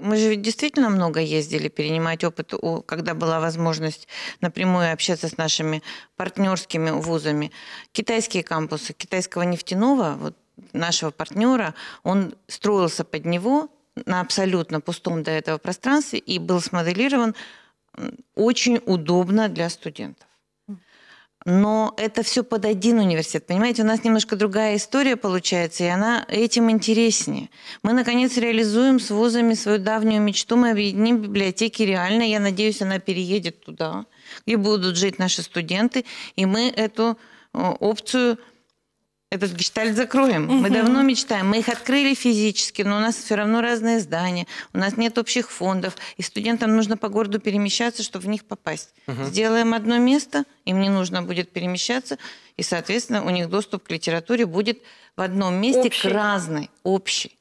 Мы же действительно много ездили перенимать опыт, когда была возможность напрямую общаться с нашими партнерскими вузами. Китайские кампусы, китайского нефтяного, вот нашего партнера, он строился под него на абсолютно пустом до этого пространстве и был смоделирован очень удобно для студентов но это все под один университет. Понимаете, у нас немножко другая история получается, и она этим интереснее. Мы, наконец, реализуем с вузами свою давнюю мечту. Мы объединим библиотеки реально. Я надеюсь, она переедет туда, где будут жить наши студенты. И мы эту опцию этот гештальт закроем. Угу. Мы давно мечтаем. Мы их открыли физически, но у нас все равно разные здания. У нас нет общих фондов. И студентам нужно по городу перемещаться, чтобы в них попасть. Угу. Сделаем одно место, им не нужно будет перемещаться. И, соответственно, у них доступ к литературе будет в одном месте общий. к разной, общей.